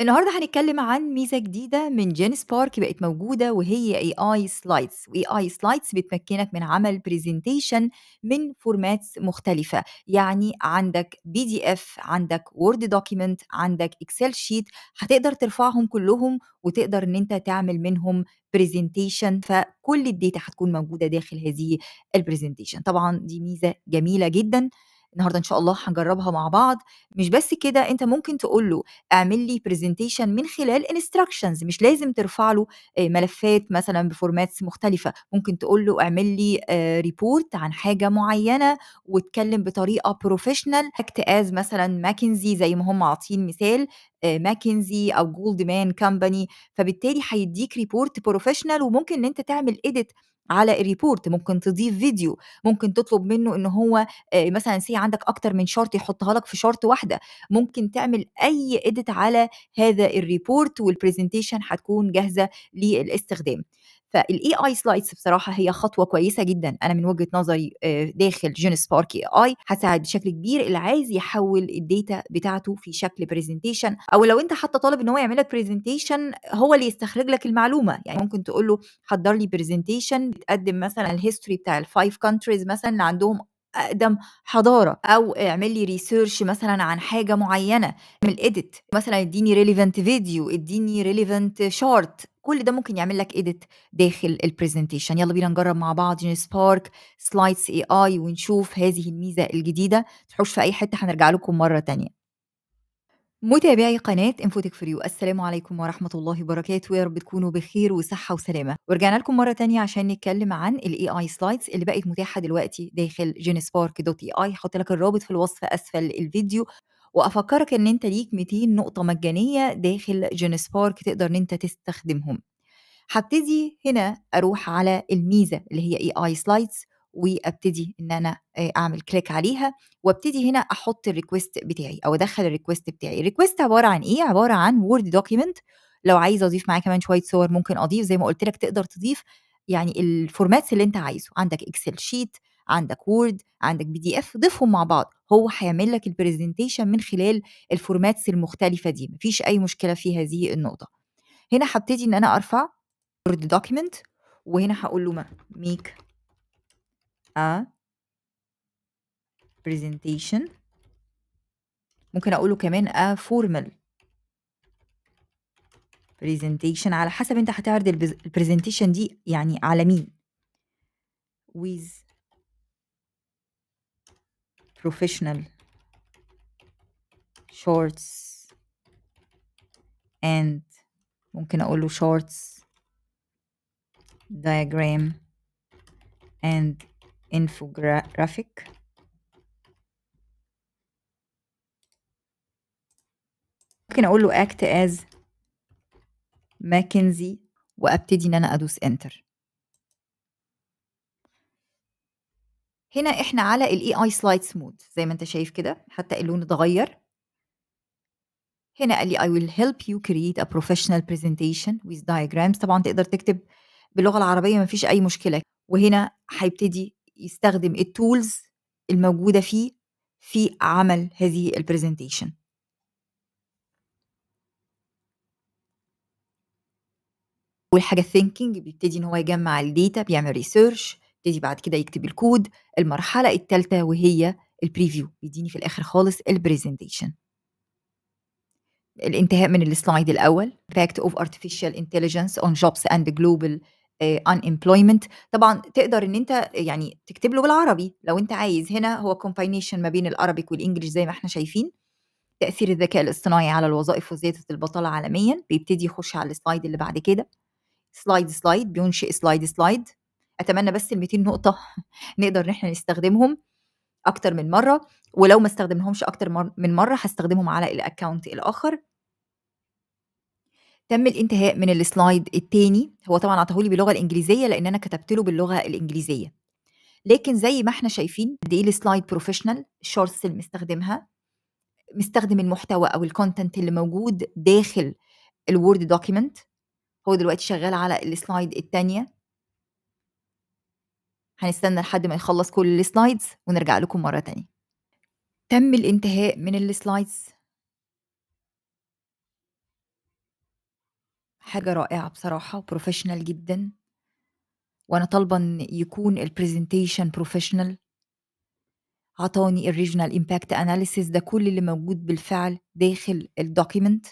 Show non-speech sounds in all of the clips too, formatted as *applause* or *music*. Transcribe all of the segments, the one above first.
النهارده هنتكلم عن ميزه جديده من جين سبارك بقت موجوده وهي اي اي سلايدز واي اي سلايدز بتمكنك من عمل برزنتيشن من فورماتس مختلفه يعني عندك بي دي اف عندك وورد دوكيمنت عندك اكسل شيت هتقدر ترفعهم كلهم وتقدر ان انت تعمل منهم برزنتيشن فكل الداتا هتكون موجوده داخل هذه البرزنتيشن طبعا دي ميزه جميله جدا النهارده ان شاء الله هنجربها مع بعض مش بس كده انت ممكن تقول له اعمل لي برزنتيشن من خلال انستراكشنز مش لازم ترفع له آه، ملفات مثلا بفورماتس مختلفه ممكن تقول له اعمل لي ريبورت آه، عن حاجه معينه واتكلم بطريقه بروفيشنال اكت از مثلا ماكنزي زي ما هم عاطين مثال آه، ماكنزي او جولد مان كامباني فبالتالي هيديك ريبورت بروفيشنال وممكن ان انت تعمل اديت على الريبورت ممكن تضيف فيديو ممكن تطلب منه ان هو آه، مثلا سي عندك اكتر من شرط يحطها لك في شرط واحده ممكن تعمل اي اديت على هذا الريبورت والبرزنتيشن هتكون جاهزه للاستخدام فالاي اي سلايدز بصراحه هي خطوه كويسه جدا انا من وجهه نظري آه، داخل جين سبارك اي اي هتساعد بشكل كبير اللي عايز يحول الداتا بتاعته في شكل برزنتيشن او لو انت حتى طالب ان هو يعمل لك برزنتيشن هو اللي يستخرج لك المعلومه يعني ممكن تقول له حضر لي برزنتيشن بتقدم مثلا الهيستوري بتاع الفايف كانتريز مثلا اللي عندهم اقدم حضاره او اعمل لي ريسيرش مثلا عن حاجه معينه اعمل اديت مثلا اديني ريليفنت فيديو اديني ريليفنت شارت كل ده ممكن يعمل لك ايديت داخل البرزنتيشن يلا بينا نجرب مع بعض سبارك سلايدز اي اي ونشوف هذه الميزه الجديده تحوش في اي حته هنرجع لكم مره تانية متابعي قناة انفوتك فريو السلام عليكم ورحمة الله وبركاته يا رب تكونوا بخير وصحة وسلامة ورجعنا لكم مرة تانية عشان نتكلم عن الاي اي سلايدز اللي بقت متاحة دلوقتي داخل جينسبارك دوت اي اي هحط لك الرابط في الوصف اسفل الفيديو وأفكرك إن أنت ليك 200 نقطة مجانية داخل جينيس بارك تقدر إن أنت تستخدمهم هبتدي هنا أروح على الميزة اللي هي اي اي سلايدز وابتدي ان انا آه، اعمل كليك عليها وابتدي هنا احط الريكوست بتاعي او ادخل الريكوست بتاعي الريكوست عباره عن ايه عباره عن وورد دوكيمنت لو عايز اضيف معاه كمان شويه صور ممكن اضيف زي ما قلت لك تقدر تضيف يعني الفورماتس اللي انت عايزه عندك اكسل شيت عندك وورد عندك بي دي اف ضيفهم مع بعض هو هيعمل لك البرزنتيشن من خلال الفورماتس المختلفه دي مفيش اي مشكله في هذه النقطه هنا هبتدي ان انا ارفع وورد دوكيمنت وهنا هقول له ميك ا برزنتيشن ممكن اقول له كمان ا فورمال برزنتيشن على حسب انت هتعرض البرزنتيشن دي يعني على مين with professional shorts and ممكن اقول له shorts diagram and infographic ممكن اقول له act as ماكنزي وابتدي ان انا ادوس enter هنا احنا على الاي اي سلايدز مود زي ما انت شايف كده حتى اللون اتغير هنا قال لي I will help you create a professional presentation with diagrams طبعا تقدر تكتب باللغة العربية ما فيش أي مشكلة وهنا هيبتدي يستخدم التولز الموجودة فيه في عمل هذه البرزنتيشن والحاجة thinking بيبتدي ان هو يجمع الداتا بيعمل ريسيرش يبتدي بعد كده يكتب الكود المرحله الثالثه وهي البريفيو بيديني في الاخر خالص البريزنتيشن الانتهاء من السلايد الاول fact of artificial intelligence on jobs and global آه، unemployment طبعا تقدر ان انت يعني تكتب له بالعربي لو انت عايز هنا هو كومباينيشن ما بين الارابيك والانجليش زي ما احنا شايفين تاثير الذكاء الاصطناعي على الوظائف وزياده البطاله عالميا بيبتدي يخش على السلايد اللي بعد كده سلايد سلايد بينشئ سلايد سلايد اتمنى بس ال 200 نقطه *laughs* نقدر ان احنا نستخدمهم اكتر من مره ولو ما استخدمهمش اكتر من مره هستخدمهم على الاكونت الاخر تم الانتهاء من السلايد الثاني هو طبعا عطاهولي باللغه الانجليزيه لان انا كتبت له باللغه الانجليزيه لكن زي ما احنا شايفين قد ايه السلايد بروفيشنال الشورتس اللي مستخدمها مستخدم المحتوى او الكونتنت اللي موجود داخل الوورد دوكيمنت هو دلوقتي شغال على السلايد الثانيه هنستنى لحد ما يخلص كل السلايدز ونرجع لكم مرة تانية تم الانتهاء من السلايدز حاجة رائعة بصراحة وبروفيشنال جدا وأنا طالبة إن يكون البرزنتيشن بروفيشنال عطاني الريجنال امباكت اناليسيس ده كل اللي موجود بالفعل داخل الدوكيمنت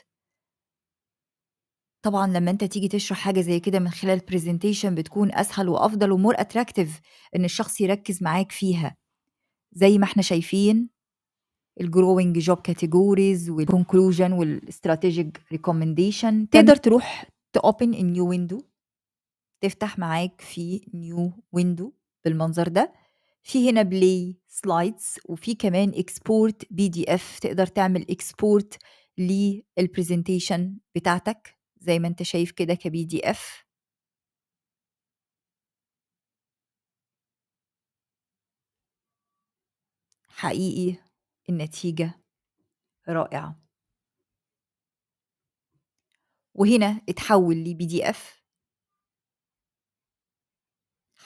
طبعا لما انت تيجي تشرح حاجه زي كده من خلال برزنتيشن بتكون اسهل وافضل ومور اتراكتيف ان الشخص يركز معاك فيها زي ما احنا شايفين الجروينج جوب كاتيجوريز والكونكلوجن والاستراتيجيك ريكومنديشن تقدر تروح توبن ان نيو ويندو تفتح معاك في نيو ويندو بالمنظر ده في هنا بلاي سلايدز وفي كمان اكسبورت بي دي اف تقدر تعمل اكسبورت للبرزنتيشن بتاعتك زي ما انت شايف كده كبي دي اف حقيقي النتيجة رائعة وهنا اتحول لبي دي اف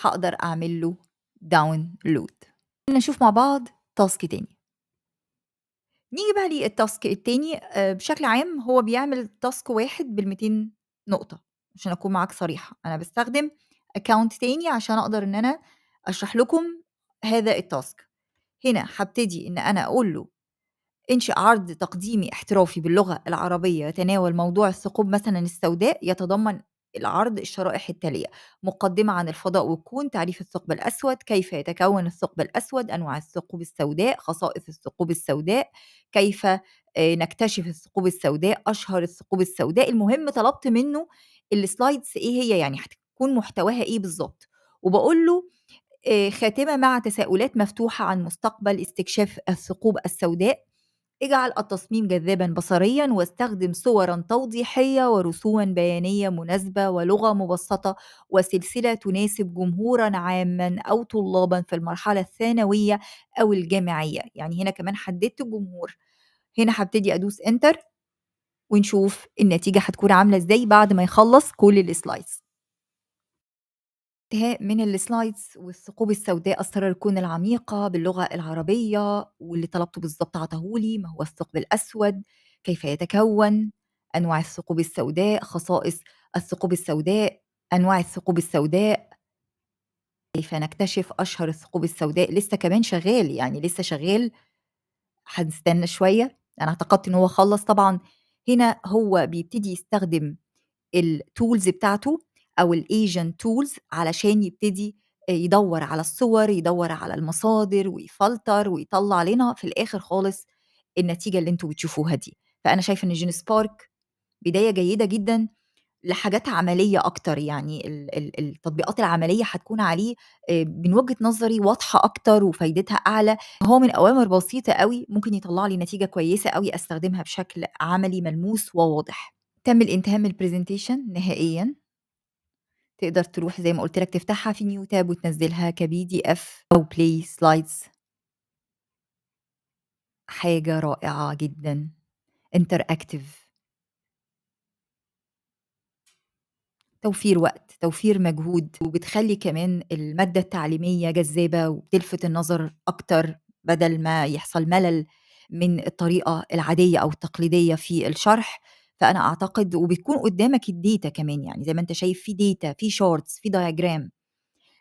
هقدر اعمل له داونلود نشوف مع بعض تاسك تاني نيجي بقى للتاسك التاني آه، بشكل عام هو بيعمل تاسك واحد بال200 نقطة، عشان أكون معاك صريحة، أنا بستخدم أكونت تاني عشان أقدر إن أنا أشرح لكم هذا التاسك. هنا هبتدي إن أنا أقول له انشئ عرض تقديمي احترافي باللغة العربية يتناول موضوع الثقوب مثلًا السوداء يتضمن العرض الشرائح التالية مقدمة عن الفضاء والكون تعريف الثقب الأسود كيف يتكون الثقب الأسود أنواع الثقوب السوداء خصائص الثقوب السوداء كيف آه، نكتشف الثقوب السوداء أشهر الثقوب السوداء المهم طلبت منه السلايدز إيه هي يعني هتكون محتواها إيه بالظبط وبقول له آه، خاتمة مع تساؤلات مفتوحة عن مستقبل استكشاف الثقوب السوداء اجعل التصميم جذابا بصريا واستخدم صورا توضيحية ورسوما بيانية مناسبة ولغة مبسطة وسلسلة تناسب جمهورا عاما أو طلابا في المرحلة الثانوية أو الجامعية يعني هنا كمان حددت الجمهور هنا هبتدي أدوس انتر ونشوف النتيجة هتكون عاملة ازاي بعد ما يخلص كل السلايدز الانتهاء من السلايدز والثقوب السوداء أسرار الكون العميقة باللغة العربية واللي طلبته بالظبط عطاهولي ما هو الثقب الأسود كيف يتكون أنواع الثقوب السوداء خصائص الثقوب السوداء أنواع الثقوب السوداء كيف نكتشف أشهر الثقوب السوداء لسه كمان شغال يعني لسه شغال هنستنى شوية أنا اعتقدت إن هو خلص طبعا هنا هو بيبتدي يستخدم التولز بتاعته او الايجنت تولز علشان يبتدي آه، يدور على الصور يدور على المصادر ويفلتر ويطلع لنا في الاخر خالص النتيجه اللي انتوا بتشوفوها دي فانا شايفه ان جين سبارك بدايه جيده جدا لحاجات عمليه اكتر يعني التطبيقات العمليه هتكون عليه آه، من وجهه نظري واضحه اكتر وفايدتها اعلى هو من اوامر بسيطه قوي ممكن يطلع لي نتيجه كويسه قوي استخدمها بشكل عملي ملموس وواضح تم الانتهاء من البرزنتيشن نهائيا تقدر تروح زي ما قلت لك تفتحها في نيو تاب وتنزلها كبي دي اف او بلاي سلايدز حاجة رائعة جدا انتر اكتف توفير وقت توفير مجهود وبتخلي كمان المادة التعليمية جذابة وبتلفت النظر أكتر بدل ما يحصل ملل من الطريقة العادية أو التقليدية في الشرح فانا اعتقد وبتكون قدامك الديتا كمان يعني زي ما انت شايف في ديتا في شورتس في دياجرام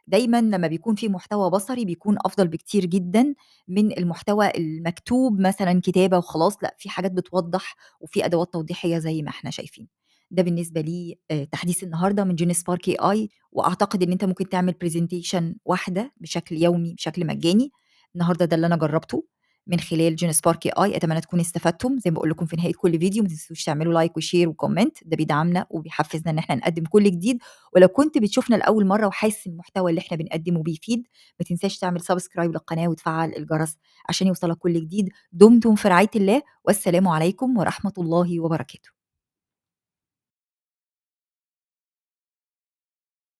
دايما لما بيكون في محتوى بصري بيكون افضل بكتير جدا من المحتوى المكتوب مثلا كتابه وخلاص لا في حاجات بتوضح وفي ادوات توضيحيه زي ما احنا شايفين ده بالنسبه لي آه، تحديث النهارده من جينيس بارك اي اي واعتقد ان انت ممكن تعمل برزنتيشن واحده بشكل يومي بشكل مجاني النهارده ده اللي انا جربته من خلال جين سبارك اي اتمنى تكونوا استفدتم زي ما بقول لكم في نهايه كل فيديو ما تنسوش تعملوا لايك وشير وكومنت ده بيدعمنا وبيحفزنا ان احنا نقدم كل جديد ولو كنت بتشوفنا لاول مره وحاسس المحتوى اللي احنا بنقدمه بيفيد ما تنساش تعمل سبسكرايب للقناه وتفعل الجرس عشان يوصلك كل جديد دمتم في رعايه الله والسلام عليكم ورحمه الله وبركاته